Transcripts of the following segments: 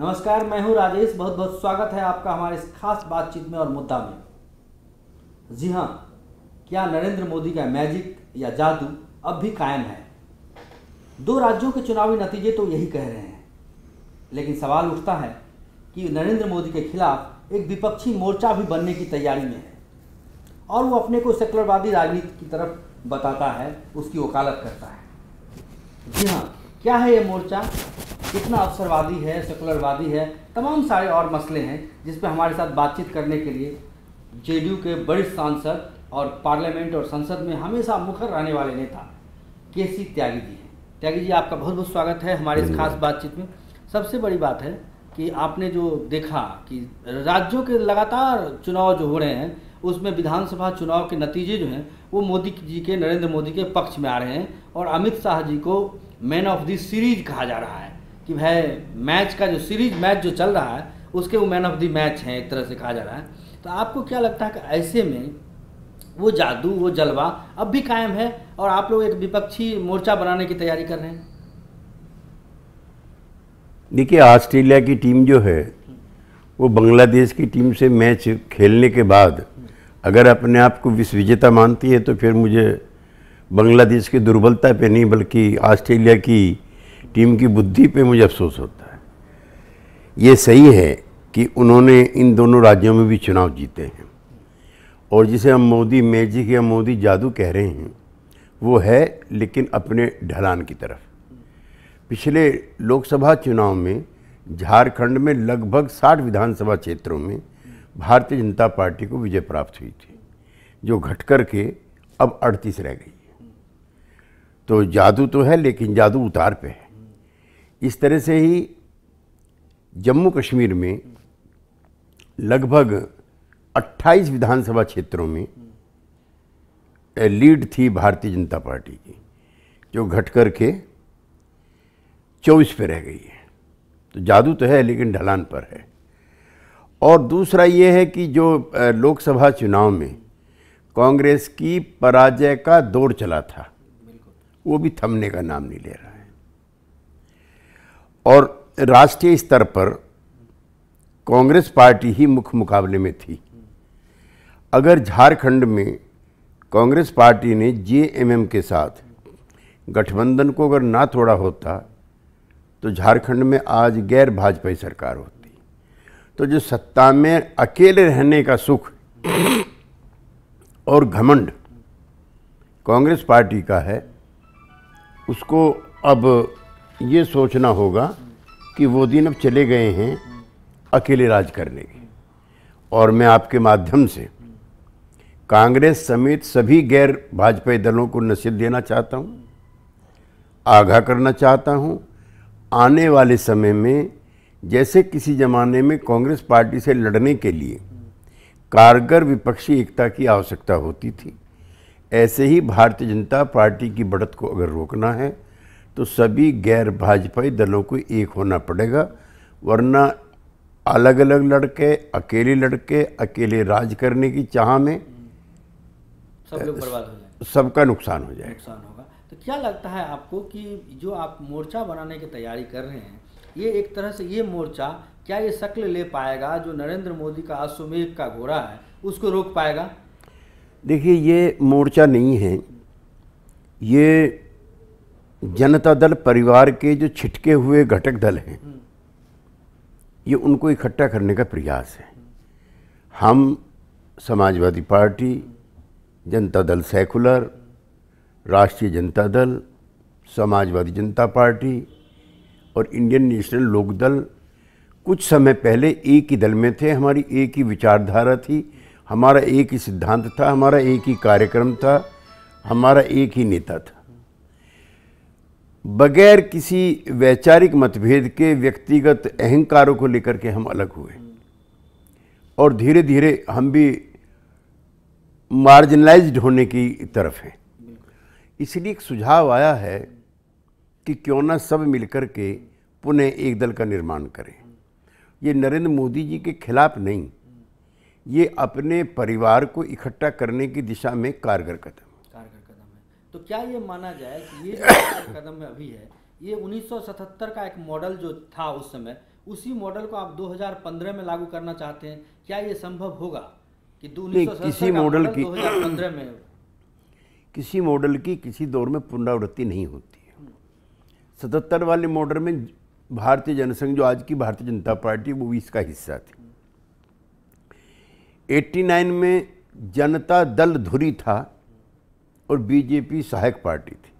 नमस्कार मैं हूं राजेश बहुत बहुत स्वागत है आपका हमारे इस खास बातचीत में और मुद्दा में जी हां क्या नरेंद्र मोदी का मैजिक या जादू अब भी कायम है दो राज्यों के चुनावी नतीजे तो यही कह रहे हैं लेकिन सवाल उठता है कि नरेंद्र मोदी के खिलाफ एक विपक्षी मोर्चा भी बनने की तैयारी में है और वो अपने को सेकुलरवादी राजनीति की तरफ बताता है उसकी वकालत करता है जी हाँ क्या है ये मोर्चा कितना अवसरवादी है सेकुलरवादी है तमाम सारे और मसले हैं जिस पर हमारे साथ बातचीत करने के लिए जेडीयू के वरिष्ठ सांसद और पार्लियामेंट और संसद में हमेशा मुखर रहने वाले नेता के सी त्यागी जी हैं त्यागी जी आपका बहुत बहुत स्वागत है हमारे इस खास बातचीत में सबसे बड़ी बात है कि आपने जो देखा कि राज्यों के लगातार चुनाव जो हो रहे हैं उसमें विधानसभा चुनाव के नतीजे जो हैं वो मोदी जी के नरेंद्र मोदी के पक्ष में आ रहे हैं और अमित शाह जी को मैन ऑफ दी सीरीज कहा जा रहा है कि भाई मैच का जो सीरीज मैच जो चल रहा है उसके वो मैन ऑफ द मैच हैं एक तरह से कहा जा रहा है तो आपको क्या लगता है कि ऐसे में वो जादू वो जलवा अब भी कायम है और आप लोग एक विपक्षी मोर्चा बनाने की तैयारी कर रहे हैं देखिए ऑस्ट्रेलिया की टीम जो है वो बांग्लादेश की टीम से मैच खेलने के बाद अगर अपने आप को विश्व विजेता मानती है तो फिर मुझे बांग्लादेश की दुर्बलता पे नहीं बल्कि ऑस्ट्रेलिया की टीम की बुद्धि पे मुझे अफसोस होता है ये सही है कि उन्होंने इन दोनों राज्यों में भी चुनाव जीते हैं और जिसे हम मोदी मैजिक या मोदी जादू कह रहे हैं वो है लेकिन अपने ढलान की तरफ पिछले लोकसभा चुनाव में झारखंड में लगभग 60 विधानसभा क्षेत्रों में भारतीय जनता पार्टी को विजय प्राप्त हुई थी जो घटकर के अब 38 रह गई है तो जादू तो है लेकिन जादू उतार पे है इस तरह से ही जम्मू कश्मीर में लगभग 28 विधानसभा क्षेत्रों में लीड थी भारतीय जनता पार्टी की जो घट कर के चौबीस पे रह गई है तो जादू तो है लेकिन ढलान पर है और दूसरा ये है कि जो लोकसभा चुनाव में कांग्रेस की पराजय का दौर चला था वो भी थमने का नाम नहीं ले रहा और राष्ट्रीय स्तर पर कांग्रेस पार्टी ही मुख्य मुकाबले में थी अगर झारखंड में कांग्रेस पार्टी ने जेएमएम के साथ गठबंधन को अगर ना थोड़ा होता तो झारखंड में आज गैर भाजपाई सरकार होती तो जो सत्ता में अकेले रहने का सुख और घमंड कांग्रेस पार्टी का है उसको अब ये सोचना होगा कि वो दिन अब चले गए हैं अकेले राज करने के और मैं आपके माध्यम से कांग्रेस समेत सभी गैर भाजपाई दलों को नसीहत देना चाहता हूँ आगाह करना चाहता हूँ आने वाले समय में जैसे किसी ज़माने में कांग्रेस पार्टी से लड़ने के लिए कारगर विपक्षी एकता की आवश्यकता होती थी ऐसे ही भारतीय जनता पार्टी की बढ़त को अगर रोकना है तो सभी गैर भाजपाई दलों को एक होना पड़ेगा वरना अलग अलग लड़के अकेले लड़के अकेले राज करने की चाह में सब सबका नुकसान हो जाएगा नुकसान होगा तो क्या लगता है आपको कि जो आप मोर्चा बनाने की तैयारी कर रहे हैं ये एक तरह से ये मोर्चा क्या ये शक्ल ले पाएगा जो नरेंद्र मोदी का अश्वमेघ का घोड़ा है उसको रोक पाएगा देखिए ये मोर्चा नहीं है ये जनता दल परिवार के जो छिटके हुए घटक दल हैं ये उनको इकट्ठा करने का प्रयास है हम समाजवादी पार्टी जनता दल सेकुलर राष्ट्रीय जनता दल समाजवादी जनता पार्टी और इंडियन नेशनल लोकदल कुछ समय पहले एक ही दल में थे हमारी एक ही विचारधारा थी हमारा एक ही सिद्धांत था हमारा एक ही कार्यक्रम था हमारा एक ही नेता था बगैर किसी वैचारिक मतभेद के व्यक्तिगत अहंकारों को लेकर के हम अलग हुए और धीरे धीरे हम भी मार्जिनलाइज्ड होने की तरफ हैं इसलिए एक सुझाव आया है कि क्यों ना सब मिलकर के पुनः एक दल का निर्माण करें ये नरेंद्र मोदी जी के खिलाफ नहीं ये अपने परिवार को इकट्ठा करने की दिशा में कारगर कदम तो क्या ये माना जाए कि ये जो कदम अभी है ये 1977 का एक मॉडल जो था उस समय उसी मॉडल को आप 2015 में लागू करना चाहते हैं क्या ये संभव होगा कि किसी मॉडल की 2015 में किसी मॉडल की किसी दौर में पुनरावृत्ति नहीं होती है सतहत्तर वाले मॉडल में भारतीय जनसंघ जो आज की भारतीय जनता पार्टी वो भी इसका हिस्सा थी 89 में जनता दल धुरी था और बीजेपी सहायक पार्टी थी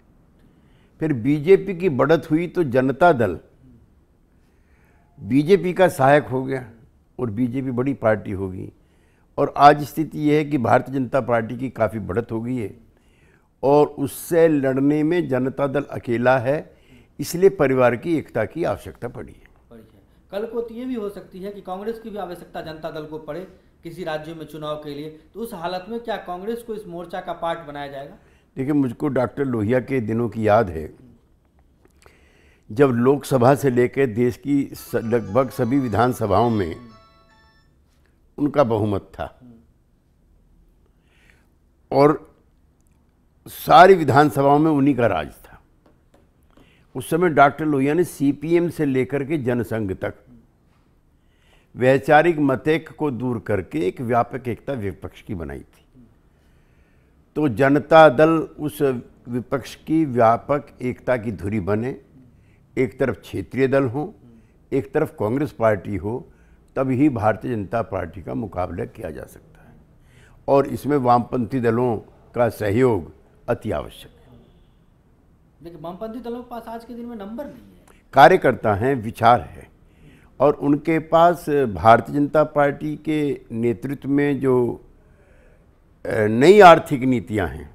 फिर बीजेपी की बढ़त हुई तो जनता दल बीजेपी का सहायक हो गया और बीजेपी बड़ी पार्टी होगी और आज स्थिति यह है कि भारतीय जनता पार्टी की काफ़ी बढ़त हो गई है और उससे लड़ने में जनता दल अकेला है इसलिए परिवार की एकता की आवश्यकता पड़ी है कल को तो ये भी हो सकती है कि कांग्रेस की भी आवश्यकता जनता दल को पड़े किसी राज्य में चुनाव के लिए तो उस हालत में क्या कांग्रेस को इस मोर्चा का पार्ट बनाया जाएगा देखिए मुझको डॉक्टर लोहिया के दिनों की याद है जब लोकसभा से लेकर देश की लगभग सभी विधानसभाओं में उनका बहुमत था और सारी विधानसभाओं में उन्हीं का राज था उस समय डॉक्टर लोहिया ने सीपीएम से लेकर के जनसंघ तक वैचारिक मतैक को दूर करके एक व्यापक एकता विपक्ष की बनाई थी तो जनता दल उस विपक्ष की व्यापक एकता की धुरी बने एक तरफ क्षेत्रीय दल हो एक तरफ कांग्रेस पार्टी हो तब ही भारतीय जनता पार्टी का मुकाबला किया जा सकता है और इसमें वामपंथी दलों का सहयोग अति आवश्यक है देखिए वामपंथी दलों के पास आज के दिन में नंबर नहीं है कार्यकर्ता हैं विचार है और उनके पास भारतीय जनता पार्टी के नेतृत्व में जो नई आर्थिक नीतियां हैं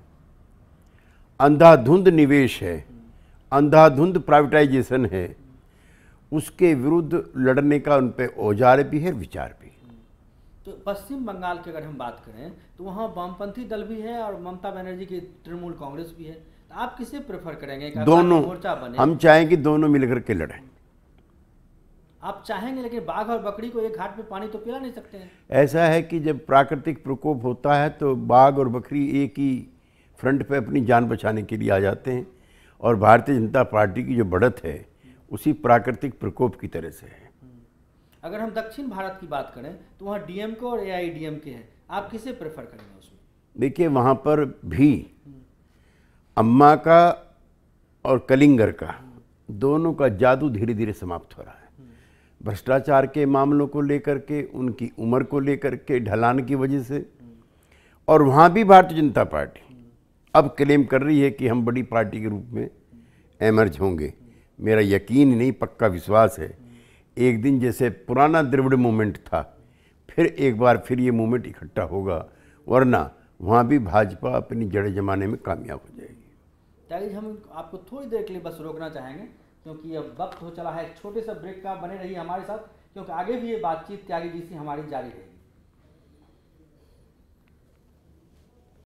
अंधाधुंध निवेश है अंधाधुंध प्राइवेटाइजेशन है उसके विरुद्ध लड़ने का उन पर औजार भी है विचार भी तो पश्चिम बंगाल की अगर हम बात करें तो वहाँ वामपंथी दल भी है और ममता बनर्जी की तृणमूल कांग्रेस भी है तो आप किसे प्रेफर करेंगे दोनों मोर्चा बने हम चाहें कि दोनों मिलकर के लड़ें आप चाहेंगे लेकिन बाघ और बकरी को एक घाट में पानी तो पिला नहीं सकते हैं ऐसा है कि जब प्राकृतिक प्रकोप होता है तो बाघ और बकरी एक ही फ्रंट पे अपनी जान बचाने के लिए आ जाते हैं और भारतीय जनता पार्टी की जो बढ़त है उसी प्राकृतिक प्रकोप की तरह से है अगर हम दक्षिण भारत की बात करें तो वहाँ डीएम को और ए के हैं आप किसे प्रेफर करेंगे उसमें देखिए वहाँ पर भी अम्मा का और कलिंगर का दोनों का जादू धीरे धीरे समाप्त हो रहा है भ्रष्टाचार के मामलों को लेकर के उनकी उम्र को लेकर के ढलान की वजह से और वहाँ भी भारतीय जनता पार्टी अब क्लेम कर रही है कि हम बड़ी पार्टी के रूप में एमर्ज होंगे मेरा यकीन नहीं पक्का विश्वास है एक दिन जैसे पुराना द्रविड़ मूवमेंट था फिर एक बार फिर ये मूवमेंट इकट्ठा होगा वरना वहाँ भी भाजपा अपनी जड़े जमाने में कामयाब हो जाएगी हम आपको थोड़ी देर के लिए बस रोकना चाहेंगे क्योंकि अब वक्त हो चला है एक छोटे सा ब्रेक का बने रही हमारे साथ क्योंकि आगे भी ये बातचीत त्यागी जी से हमारी जारी रहेगी